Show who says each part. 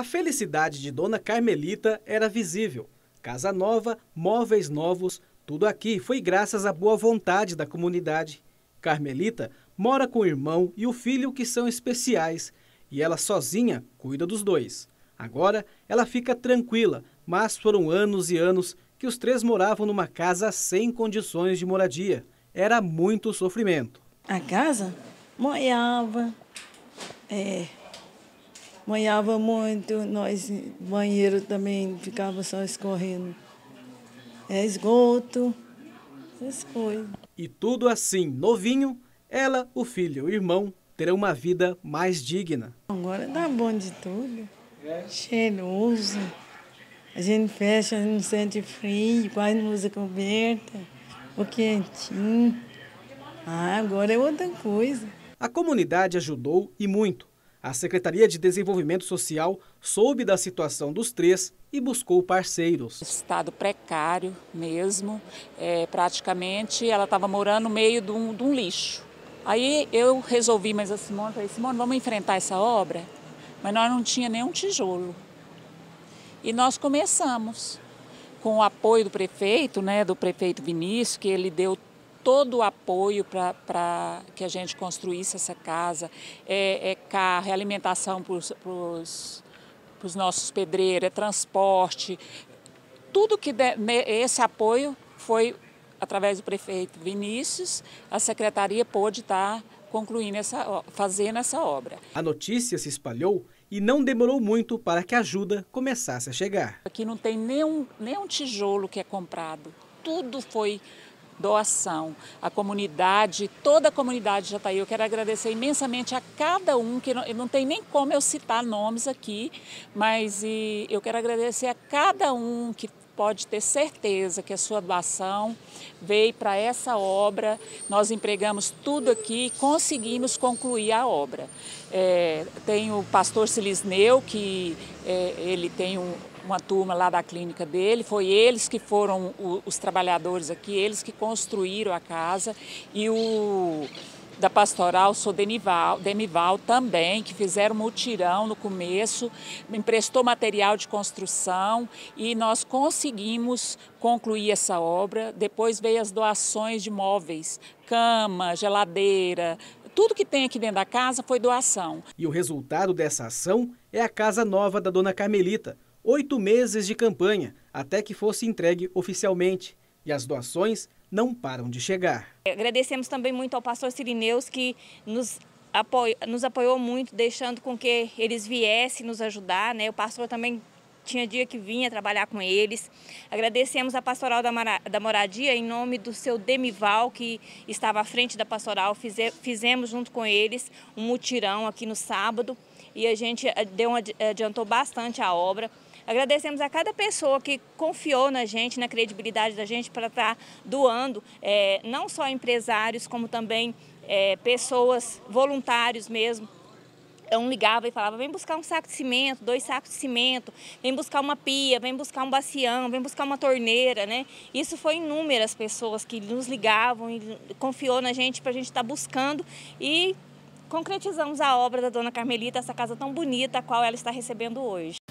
Speaker 1: A felicidade de Dona Carmelita era visível. Casa nova, móveis novos, tudo aqui foi graças à boa vontade da comunidade. Carmelita mora com o irmão e o filho que são especiais e ela sozinha cuida dos dois. Agora ela fica tranquila, mas foram anos e anos que os três moravam numa casa sem condições de moradia. Era muito sofrimento. A casa moiava, é, Manhava muito, nós banheiro também ficava só escorrendo. É esgoto, essas coisas. E tudo assim, novinho, ela, o filho e o irmão terão uma vida mais digna. Agora dá bom de tudo. Cheiroso. A gente fecha, a gente não sente frio, quase não usa coberta, o quentinho. Ah, agora é outra coisa. A comunidade ajudou e muito a Secretaria de Desenvolvimento Social soube da situação dos três e buscou parceiros. Estado precário
Speaker 2: mesmo, é, praticamente ela estava morando no meio de um, de um, lixo. Aí eu resolvi, mas a assim, Simone, falei, Simone, vamos enfrentar essa obra? Mas nós não tinha nenhum tijolo. E nós começamos com o apoio do prefeito, né, do prefeito Vinícius, que ele deu todo o apoio para que a gente construísse essa casa. É, é carro, é alimentação para os nossos pedreiros, é transporte. Tudo que de, esse apoio foi através do prefeito Vinícius, a secretaria pôde estar tá concluindo essa, fazendo essa obra.
Speaker 1: A notícia se espalhou e não demorou muito para que a ajuda começasse a chegar.
Speaker 2: Aqui não tem nenhum, nenhum tijolo que é comprado. Tudo foi doação. A comunidade, toda a comunidade de Jataí, eu quero agradecer imensamente a cada um, que não, não tem nem como eu citar nomes aqui, mas e, eu quero agradecer a cada um que pode ter certeza que a sua doação veio para essa obra. Nós empregamos tudo aqui e conseguimos concluir a obra. É, tem o pastor Silisneu, que é, ele tem um, uma turma lá da clínica dele, foi eles que foram o, os trabalhadores aqui, eles que construíram a casa e o da Pastoral, sou Denival, Demival também, que fizeram mutirão no começo, me emprestou material de construção e nós conseguimos concluir essa obra. Depois veio as doações de móveis, cama, geladeira,
Speaker 1: tudo que tem aqui dentro da casa foi doação. E o resultado dessa ação é a casa nova da dona Carmelita. Oito meses de campanha até que fosse entregue oficialmente. E as doações não param de chegar.
Speaker 3: Agradecemos também muito ao pastor Sirineus que nos apoiou, nos apoiou muito, deixando com que eles viessem nos ajudar. Né? O pastor também tinha dia que vinha trabalhar com eles. Agradecemos a Pastoral da, Mara, da Moradia em nome do seu Demival, que estava à frente da Pastoral. Fize, fizemos junto com eles um mutirão aqui no sábado e a gente eh, deu, adiantou bastante a obra. Agradecemos a cada pessoa que confiou na gente, na credibilidade da gente para estar doando, é, não só empresários, como também é, pessoas, voluntários mesmo, então, um ligava e falava, vem buscar um saco de cimento, dois sacos de cimento, vem buscar uma pia, vem buscar um bacião, vem buscar uma torneira, né? Isso foi inúmeras pessoas que nos ligavam e confiou na gente para a gente estar tá buscando e concretizamos a obra da Dona Carmelita, essa casa tão bonita a qual ela está recebendo hoje.